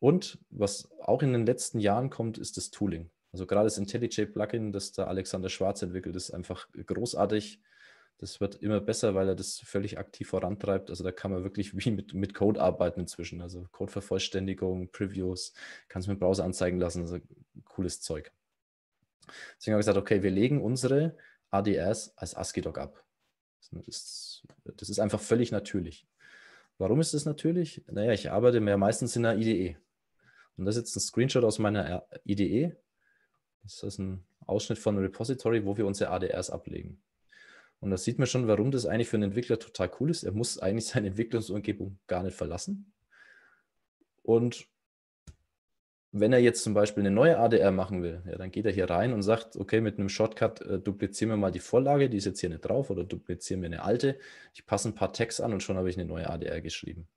Und was auch in den letzten Jahren kommt, ist das Tooling. Also gerade das IntelliJ-Plugin, das da Alexander Schwarz entwickelt, ist einfach großartig. Das wird immer besser, weil er das völlig aktiv vorantreibt. Also da kann man wirklich wie mit, mit Code arbeiten inzwischen. Also Codevervollständigung, Previews, kann es mit dem Browser anzeigen lassen. Also cooles Zeug. Deswegen habe ich gesagt, okay, wir legen unsere ADS als ASCII-Doc ab. Ne, ist, das ist einfach völlig natürlich. Warum ist das natürlich? Naja, ich arbeite ja meistens in einer IDE. Und das ist jetzt ein Screenshot aus meiner IDE. Das ist ein Ausschnitt von einem Repository, wo wir unsere ADRs ablegen. Und da sieht man schon, warum das eigentlich für einen Entwickler total cool ist. Er muss eigentlich seine Entwicklungsumgebung gar nicht verlassen. Und wenn er jetzt zum Beispiel eine neue ADR machen will, ja, dann geht er hier rein und sagt, okay, mit einem Shortcut äh, duplizieren wir mal die Vorlage, die ist jetzt hier nicht drauf, oder duplizieren wir eine alte. Ich passe ein paar Tags an und schon habe ich eine neue ADR geschrieben.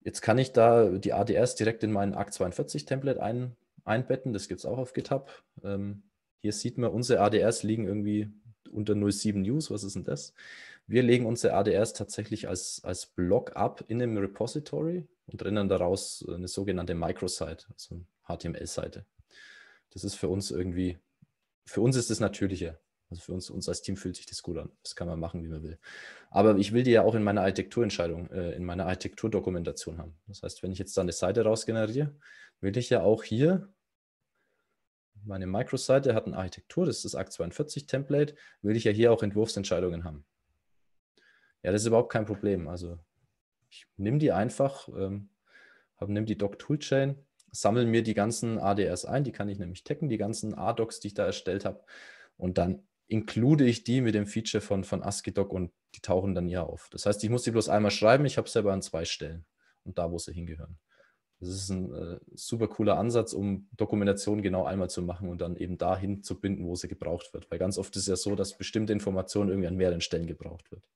Jetzt kann ich da die ADRs direkt in meinen Akt 42 Template ein, einbetten. Das gibt es auch auf GitHub. Ähm, hier sieht man, unsere ADRs liegen irgendwie unter 07 News. Was ist denn das? Wir legen unsere ADRs tatsächlich als, als Block ab in einem Repository und rendern daraus eine sogenannte Microsite, also eine HTML-Seite. Das ist für uns irgendwie, für uns ist das natürlicher. Also für uns, uns als Team fühlt sich das gut an. Das kann man machen, wie man will. Aber ich will die ja auch in meiner Architekturentscheidung, äh, in meiner Architekturdokumentation haben. Das heißt, wenn ich jetzt da eine Seite rausgeneriere, will ich ja auch hier meine Microsite hat eine Architektur, das ist das ACK42-Template, will ich ja hier auch Entwurfsentscheidungen haben. Ja, das ist überhaupt kein Problem. Also ich nehme die einfach, ähm, nehme die Doc-Toolchain, sammle mir die ganzen ADRs ein, die kann ich nämlich taggen, die ganzen ADocs, die ich da erstellt habe. Und dann include ich die mit dem Feature von, von ASCII-Doc und die tauchen dann hier auf. Das heißt, ich muss die bloß einmal schreiben, ich habe selber an zwei Stellen und da, wo sie hingehören. Das ist ein äh, super cooler Ansatz, um Dokumentation genau einmal zu machen und dann eben dahin zu binden, wo sie gebraucht wird. Weil ganz oft ist es ja so, dass bestimmte Informationen irgendwie an mehreren Stellen gebraucht wird.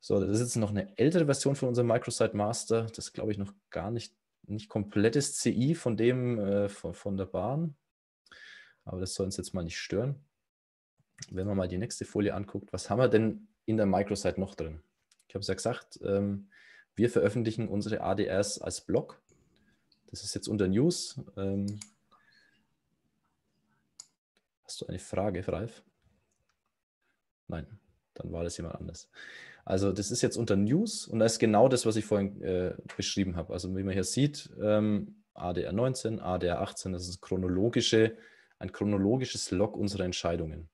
So, das ist jetzt noch eine ältere Version von unserem Microsite Master, das glaube ich noch gar nicht, nicht komplettes CI von dem äh, von, von der Bahn. Aber das soll uns jetzt mal nicht stören. Wenn man mal die nächste Folie anguckt, was haben wir denn in der Microsite noch drin? Ich habe es ja gesagt, ähm, wir veröffentlichen unsere ADRs als Blog. Das ist jetzt unter News. Ähm, hast du eine Frage, Ralf? Nein, dann war das jemand anders. Also das ist jetzt unter News und da ist genau das, was ich vorhin äh, beschrieben habe. Also wie man hier sieht, ähm, ADR 19, ADR 18, das ist chronologische, ein chronologisches Log unserer Entscheidungen.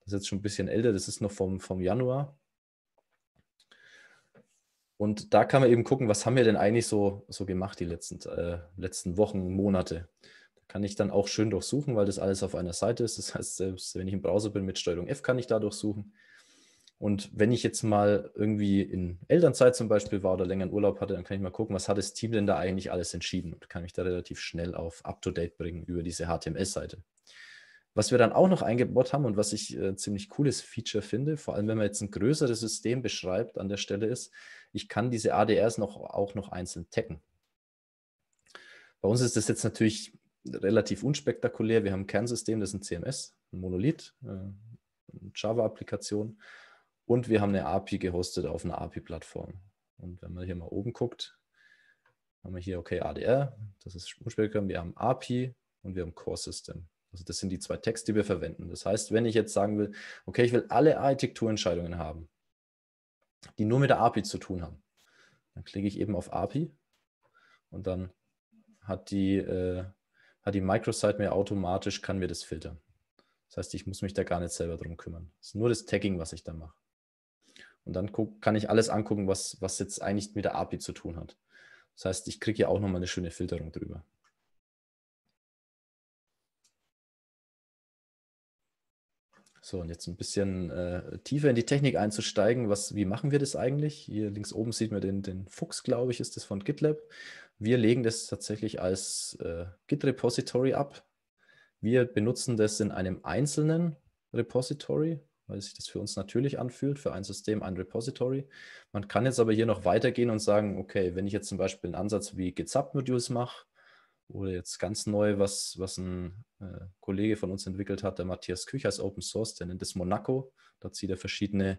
Das ist jetzt schon ein bisschen älter, das ist noch vom, vom Januar. Und da kann man eben gucken, was haben wir denn eigentlich so, so gemacht die letzten, äh, letzten Wochen, Monate. Da kann ich dann auch schön durchsuchen, weil das alles auf einer Seite ist. Das heißt, selbst wenn ich im Browser bin mit STRG F, kann ich da durchsuchen. Und wenn ich jetzt mal irgendwie in Elternzeit zum Beispiel war oder länger in Urlaub hatte, dann kann ich mal gucken, was hat das Team denn da eigentlich alles entschieden und kann mich da relativ schnell auf Up-to-Date bringen über diese HTML-Seite. Was wir dann auch noch eingebaut haben und was ich äh, ziemlich cooles Feature finde, vor allem wenn man jetzt ein größeres System beschreibt an der Stelle ist, ich kann diese ADRs noch, auch noch einzeln taggen. Bei uns ist das jetzt natürlich relativ unspektakulär. Wir haben ein Kernsystem, das ist ein CMS, ein Monolith, äh, eine Java-Applikation und wir haben eine API gehostet auf einer API-Plattform. Und wenn man hier mal oben guckt, haben wir hier, okay, ADR, das ist Sprungspektrum, wir haben API und wir haben Core System. Also das sind die zwei Tags, die wir verwenden. Das heißt, wenn ich jetzt sagen will, okay, ich will alle Architekturentscheidungen haben, die nur mit der API zu tun haben, dann klicke ich eben auf API und dann hat die, äh, hat die Microsite mir automatisch, kann mir das filtern. Das heißt, ich muss mich da gar nicht selber drum kümmern. Es ist nur das Tagging, was ich da mache. Und dann guck, kann ich alles angucken, was, was jetzt eigentlich mit der API zu tun hat. Das heißt, ich kriege ja auch nochmal eine schöne Filterung drüber. So, und jetzt ein bisschen äh, tiefer in die Technik einzusteigen. Was, wie machen wir das eigentlich? Hier links oben sieht man den, den Fuchs, glaube ich, ist das von GitLab. Wir legen das tatsächlich als äh, Git-Repository ab. Wir benutzen das in einem einzelnen Repository weil sich das für uns natürlich anfühlt, für ein System, ein Repository. Man kann jetzt aber hier noch weitergehen und sagen, okay, wenn ich jetzt zum Beispiel einen Ansatz wie GitSub-Modules mache oder jetzt ganz neu, was, was ein äh, Kollege von uns entwickelt hat, der Matthias Kücher ist Open Source, der nennt es Monaco. Da zieht er verschiedene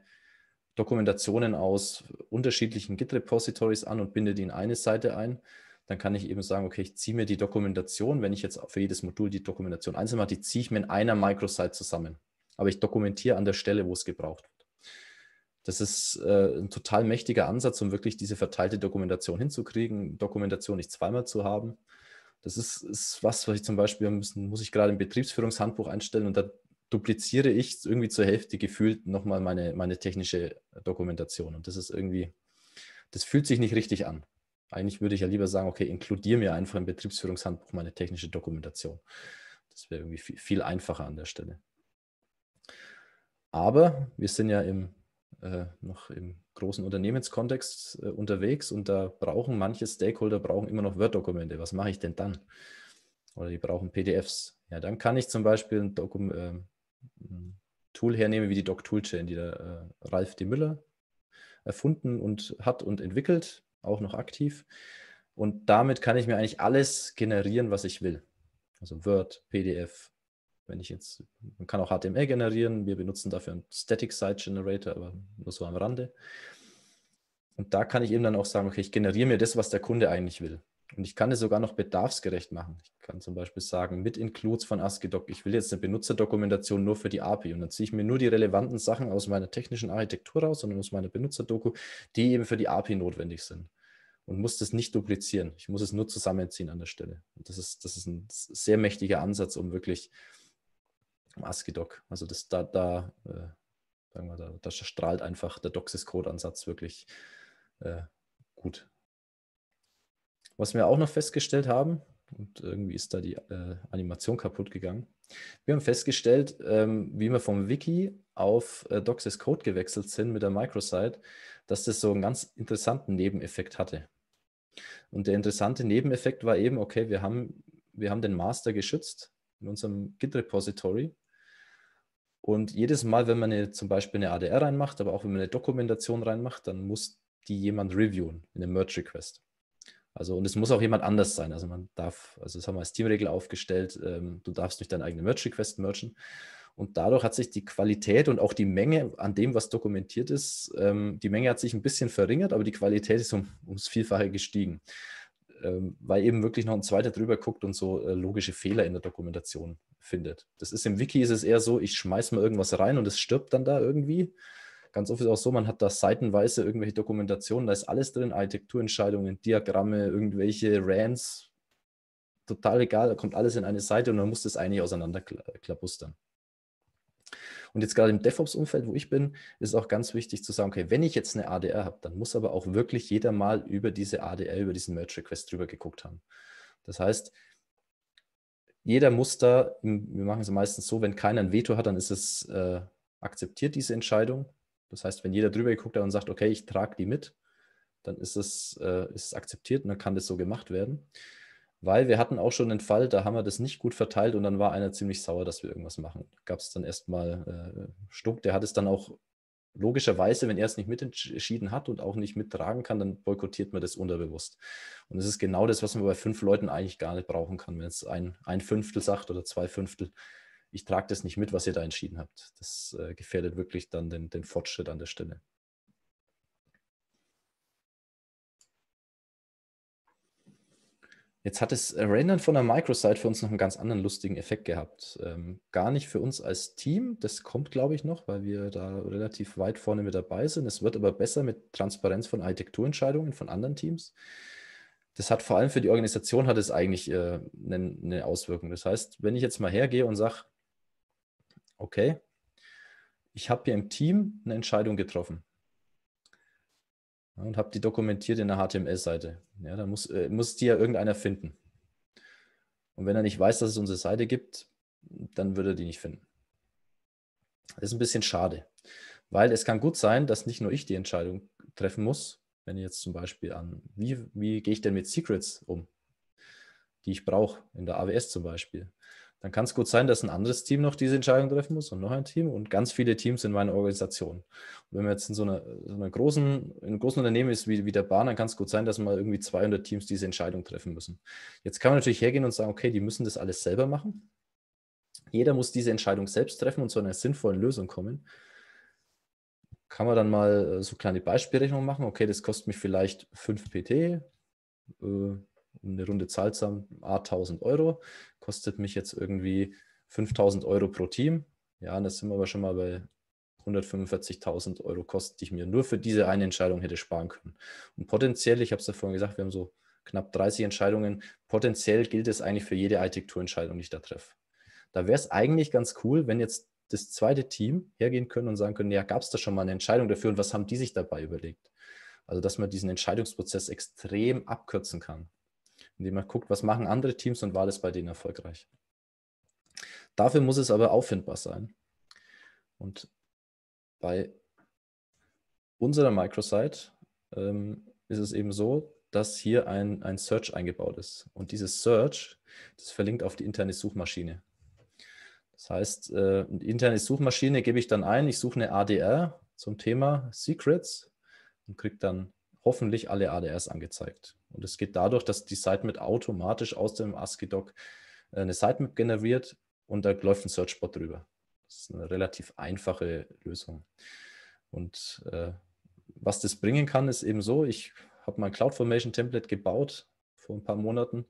Dokumentationen aus unterschiedlichen Git-Repositories an und bindet die in eine Seite ein dann kann ich eben sagen, okay, ich ziehe mir die Dokumentation, wenn ich jetzt für jedes Modul die Dokumentation einzeln mache, die ziehe ich mir in einer Microsite zusammen aber ich dokumentiere an der Stelle, wo es gebraucht wird. Das ist äh, ein total mächtiger Ansatz, um wirklich diese verteilte Dokumentation hinzukriegen, Dokumentation nicht zweimal zu haben. Das ist, ist was, was ich zum Beispiel müssen, muss ich gerade im Betriebsführungshandbuch einstellen und da dupliziere ich irgendwie zur Hälfte gefühlt nochmal meine, meine technische Dokumentation. Und das ist irgendwie, das fühlt sich nicht richtig an. Eigentlich würde ich ja lieber sagen, okay, inkludiere mir einfach im Betriebsführungshandbuch meine technische Dokumentation. Das wäre irgendwie viel, viel einfacher an der Stelle. Aber wir sind ja im, äh, noch im großen Unternehmenskontext äh, unterwegs und da brauchen manche Stakeholder brauchen immer noch Word-Dokumente. Was mache ich denn dann? Oder die brauchen PDFs. Ja, dann kann ich zum Beispiel ein, Dokum äh, ein Tool hernehmen wie die Doc Toolchain, die der äh, Ralf D. Müller erfunden und hat und entwickelt, auch noch aktiv. Und damit kann ich mir eigentlich alles generieren, was ich will. Also Word, PDF, wenn ich jetzt, man kann auch HTML generieren, wir benutzen dafür einen Static Site Generator, aber nur so am Rande. Und da kann ich eben dann auch sagen, okay, ich generiere mir das, was der Kunde eigentlich will. Und ich kann es sogar noch bedarfsgerecht machen. Ich kann zum Beispiel sagen, mit Includes von ASCII-Doc, ich will jetzt eine Benutzerdokumentation nur für die API und dann ziehe ich mir nur die relevanten Sachen aus meiner technischen Architektur raus, sondern aus meiner Benutzerdoku, die eben für die API notwendig sind. Und muss das nicht duplizieren. Ich muss es nur zusammenziehen an der Stelle. Und das ist, das ist ein sehr mächtiger Ansatz, um wirklich im ASCII-Doc. Also das da, da, äh, sagen wir, da, da strahlt einfach der Doxis-Code-Ansatz wirklich äh, gut. Was wir auch noch festgestellt haben, und irgendwie ist da die äh, Animation kaputt gegangen. Wir haben festgestellt, ähm, wie wir vom Wiki auf äh, Doxis Code gewechselt sind mit der Microsite, dass das so einen ganz interessanten Nebeneffekt hatte. Und der interessante Nebeneffekt war eben, okay, wir haben, wir haben den Master geschützt in unserem Git-Repository und jedes Mal, wenn man eine, zum Beispiel eine ADR reinmacht, aber auch wenn man eine Dokumentation reinmacht, dann muss die jemand reviewen in einem Merge Request. Also, und es muss auch jemand anders sein. Also, man darf, also, das haben wir als Teamregel aufgestellt, ähm, du darfst nicht deinen eigenen Merge Request mergen. Und dadurch hat sich die Qualität und auch die Menge an dem, was dokumentiert ist, ähm, die Menge hat sich ein bisschen verringert, aber die Qualität ist um, ums Vielfache gestiegen ähm, weil eben wirklich noch ein zweiter drüber guckt und so äh, logische Fehler in der Dokumentation findet. Das ist im Wiki ist es eher so, ich schmeiß mal irgendwas rein und es stirbt dann da irgendwie. Ganz oft ist auch so, man hat da seitenweise irgendwelche Dokumentationen, da ist alles drin, Architekturentscheidungen, Diagramme, irgendwelche Rants, total egal, da kommt alles in eine Seite und man muss das eigentlich auseinanderklabustern. Und jetzt gerade im DevOps-Umfeld, wo ich bin, ist auch ganz wichtig zu sagen, okay, wenn ich jetzt eine ADR habe, dann muss aber auch wirklich jeder mal über diese ADR, über diesen Merge-Request drüber geguckt haben. Das heißt, jeder muss da, wir machen es meistens so, wenn keiner ein Veto hat, dann ist es äh, akzeptiert, diese Entscheidung. Das heißt, wenn jeder drüber geguckt hat und sagt, okay, ich trage die mit, dann ist es, äh, ist es akzeptiert und dann kann das so gemacht werden weil wir hatten auch schon einen Fall, da haben wir das nicht gut verteilt und dann war einer ziemlich sauer, dass wir irgendwas machen. Gab es dann erstmal äh, Stuck, der hat es dann auch logischerweise, wenn er es nicht mitentschieden hat und auch nicht mittragen kann, dann boykottiert man das unterbewusst. Und das ist genau das, was man bei fünf Leuten eigentlich gar nicht brauchen kann, wenn es ein, ein Fünftel sagt oder zwei Fünftel. Ich trage das nicht mit, was ihr da entschieden habt. Das äh, gefährdet wirklich dann den, den Fortschritt an der Stelle. Jetzt hat es äh, Rendern von der Microsite für uns noch einen ganz anderen lustigen Effekt gehabt. Ähm, gar nicht für uns als Team, das kommt, glaube ich, noch, weil wir da relativ weit vorne mit dabei sind. Es wird aber besser mit Transparenz von Architekturentscheidungen von anderen Teams. Das hat vor allem für die Organisation hat es eigentlich äh, eine, eine Auswirkung. Das heißt, wenn ich jetzt mal hergehe und sage, okay, ich habe hier im Team eine Entscheidung getroffen und habe die dokumentiert in der HTML-Seite. Ja, dann muss, äh, muss die ja irgendeiner finden. Und wenn er nicht weiß, dass es unsere Seite gibt, dann würde er die nicht finden. Das ist ein bisschen schade, weil es kann gut sein, dass nicht nur ich die Entscheidung treffen muss, wenn ich jetzt zum Beispiel an, wie, wie gehe ich denn mit Secrets um, die ich brauche, in der AWS zum Beispiel dann kann es gut sein, dass ein anderes Team noch diese Entscheidung treffen muss und noch ein Team und ganz viele Teams in meiner Organisation. Und wenn man jetzt in so, einer, so einer großen, in einem großen Unternehmen ist wie, wie der Bahn, dann kann es gut sein, dass mal irgendwie 200 Teams diese Entscheidung treffen müssen. Jetzt kann man natürlich hergehen und sagen, okay, die müssen das alles selber machen. Jeder muss diese Entscheidung selbst treffen und zu einer sinnvollen Lösung kommen. Kann man dann mal äh, so kleine Beispielrechnungen machen? Okay, das kostet mich vielleicht 5 PT, äh, eine runde Zahl zusammen, A 1000 Euro kostet mich jetzt irgendwie 5000 Euro pro Team. Ja, das sind wir aber schon mal bei 145.000 Euro Kosten, die ich mir nur für diese eine Entscheidung hätte sparen können. Und potenziell, ich habe es ja vorhin gesagt, wir haben so knapp 30 Entscheidungen. Potenziell gilt es eigentlich für jede Architekturentscheidung, die ich da treffe. Da wäre es eigentlich ganz cool, wenn jetzt das zweite Team hergehen können und sagen können, ja, gab es da schon mal eine Entscheidung dafür und was haben die sich dabei überlegt? Also, dass man diesen Entscheidungsprozess extrem abkürzen kann indem man guckt, was machen andere Teams und war das bei denen erfolgreich. Dafür muss es aber auffindbar sein. Und bei unserer Microsite ähm, ist es eben so, dass hier ein, ein Search eingebaut ist. Und dieses Search, das verlinkt auf die interne Suchmaschine. Das heißt, äh, eine interne Suchmaschine gebe ich dann ein, ich suche eine ADR zum Thema Secrets und kriege dann hoffentlich alle ADRs angezeigt. Und es geht dadurch, dass die Sitemap automatisch aus dem ASCII-Doc äh, eine Sitemap generiert und da läuft ein Searchbot drüber. Das ist eine relativ einfache Lösung. Und äh, was das bringen kann, ist eben so, ich habe mein CloudFormation-Template gebaut vor ein paar Monaten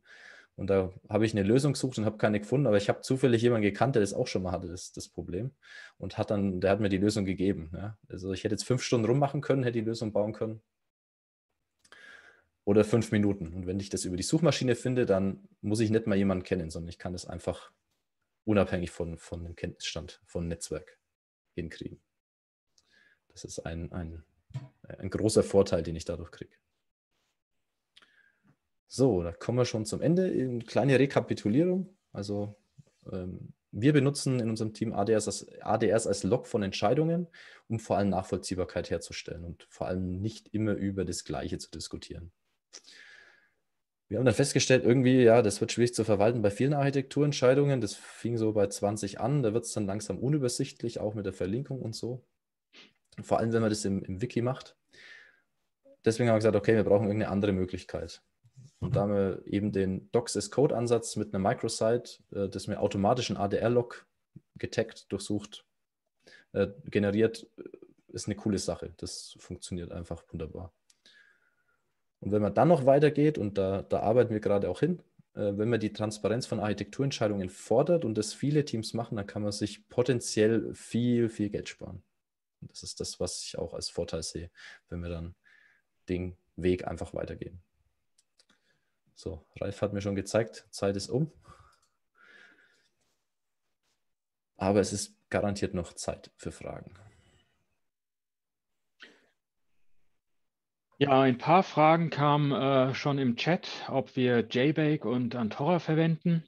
und da habe ich eine Lösung gesucht und habe keine gefunden, aber ich habe zufällig jemanden gekannt, der das auch schon mal hatte, das, das Problem. Und hat dann, der hat mir die Lösung gegeben. Ja. Also ich hätte jetzt fünf Stunden rummachen können, hätte die Lösung bauen können oder fünf Minuten. Und wenn ich das über die Suchmaschine finde, dann muss ich nicht mal jemanden kennen, sondern ich kann das einfach unabhängig von, von dem Kenntnisstand, von Netzwerk hinkriegen. Das ist ein, ein, ein großer Vorteil, den ich dadurch kriege. So, da kommen wir schon zum Ende. Eine kleine Rekapitulierung. Also ähm, wir benutzen in unserem Team ADRs als, ADS als Log von Entscheidungen, um vor allem Nachvollziehbarkeit herzustellen und vor allem nicht immer über das Gleiche zu diskutieren. Wir haben dann festgestellt, irgendwie, ja, das wird schwierig zu verwalten bei vielen Architekturentscheidungen. Das fing so bei 20 an, da wird es dann langsam unübersichtlich, auch mit der Verlinkung und so. Vor allem, wenn man das im, im Wiki macht. Deswegen haben wir gesagt, okay, wir brauchen irgendeine andere Möglichkeit. Und da haben wir eben den Docs as Code-Ansatz mit einer Microsite, äh, das mir automatisch ein ADR-Log getaggt, durchsucht, äh, generiert, ist eine coole Sache. Das funktioniert einfach wunderbar. Und wenn man dann noch weitergeht, und da, da arbeiten wir gerade auch hin, äh, wenn man die Transparenz von Architekturentscheidungen fordert und das viele Teams machen, dann kann man sich potenziell viel, viel Geld sparen. Und das ist das, was ich auch als Vorteil sehe, wenn wir dann den Weg einfach weitergehen. So, Ralf hat mir schon gezeigt, Zeit ist um. Aber es ist garantiert noch Zeit für Fragen. Ja, ein paar Fragen kamen äh, schon im Chat, ob wir JBake und Antora verwenden.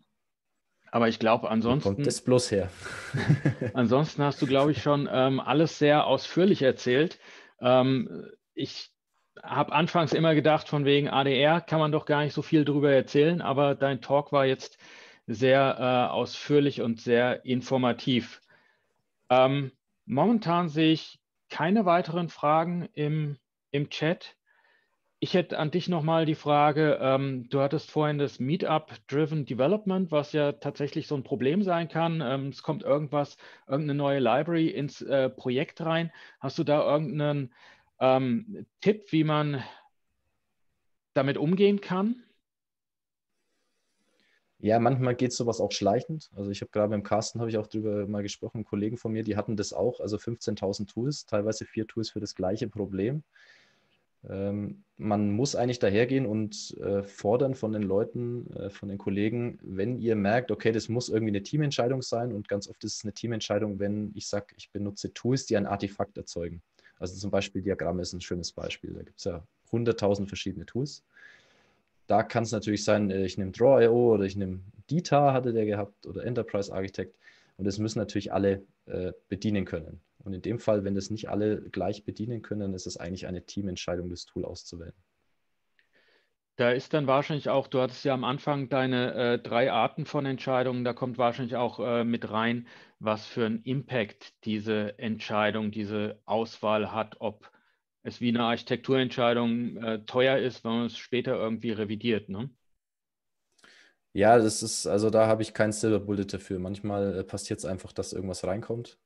Aber ich glaube, ansonsten. kommt das bloß her? ansonsten hast du, glaube ich, schon ähm, alles sehr ausführlich erzählt. Ähm, ich habe anfangs immer gedacht, von wegen ADR kann man doch gar nicht so viel drüber erzählen, aber dein Talk war jetzt sehr äh, ausführlich und sehr informativ. Ähm, momentan sehe ich keine weiteren Fragen im, im Chat. Ich hätte an dich nochmal die Frage, ähm, du hattest vorhin das Meetup-Driven Development, was ja tatsächlich so ein Problem sein kann. Ähm, es kommt irgendwas, irgendeine neue Library ins äh, Projekt rein. Hast du da irgendeinen ähm, Tipp, wie man damit umgehen kann? Ja, manchmal geht sowas auch schleichend. Also ich habe gerade mit dem Carsten, habe ich auch drüber mal gesprochen, Kollegen von mir, die hatten das auch, also 15.000 Tools, teilweise vier Tools für das gleiche Problem. Ähm, man muss eigentlich dahergehen und äh, fordern von den Leuten, äh, von den Kollegen, wenn ihr merkt, okay, das muss irgendwie eine Teamentscheidung sein und ganz oft ist es eine Teamentscheidung, wenn ich sage, ich benutze Tools, die ein Artefakt erzeugen. Also zum Beispiel Diagramme ist ein schönes Beispiel. Da gibt es ja hunderttausend verschiedene Tools. Da kann es natürlich sein, äh, ich nehme Draw.io oder ich nehme Dita, hatte der gehabt, oder Enterprise Architect. Und das müssen natürlich alle äh, bedienen können. Und in dem Fall, wenn das nicht alle gleich bedienen können, dann ist es eigentlich eine Teamentscheidung, das Tool auszuwählen. Da ist dann wahrscheinlich auch, du hattest ja am Anfang deine äh, drei Arten von Entscheidungen, da kommt wahrscheinlich auch äh, mit rein, was für einen Impact diese Entscheidung, diese Auswahl hat, ob es wie eine Architekturentscheidung äh, teuer ist, wenn man es später irgendwie revidiert. Ne? Ja, das ist, also da habe ich kein Silver Bullet dafür. Manchmal äh, passiert es einfach, dass irgendwas reinkommt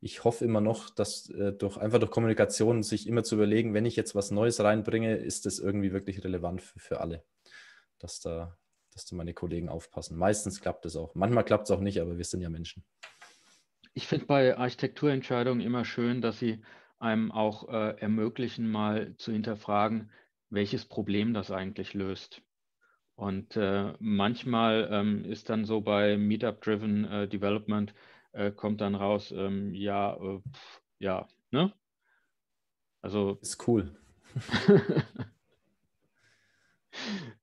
ich hoffe immer noch, dass äh, durch einfach durch Kommunikation sich immer zu überlegen, wenn ich jetzt was Neues reinbringe, ist das irgendwie wirklich relevant für, für alle. Dass da, dass da meine Kollegen aufpassen. Meistens klappt es auch. Manchmal klappt es auch nicht, aber wir sind ja Menschen. Ich finde bei Architekturentscheidungen immer schön, dass sie einem auch äh, ermöglichen, mal zu hinterfragen, welches Problem das eigentlich löst. Und äh, manchmal ähm, ist dann so bei Meetup-Driven äh, Development, äh, kommt dann raus, ähm, ja, äh, pf, ja, ne? Also. Ist cool.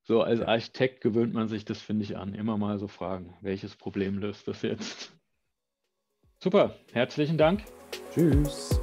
so, als Architekt gewöhnt man sich das, finde ich, an. Immer mal so fragen, welches Problem löst das jetzt? Super, herzlichen Dank. Tschüss.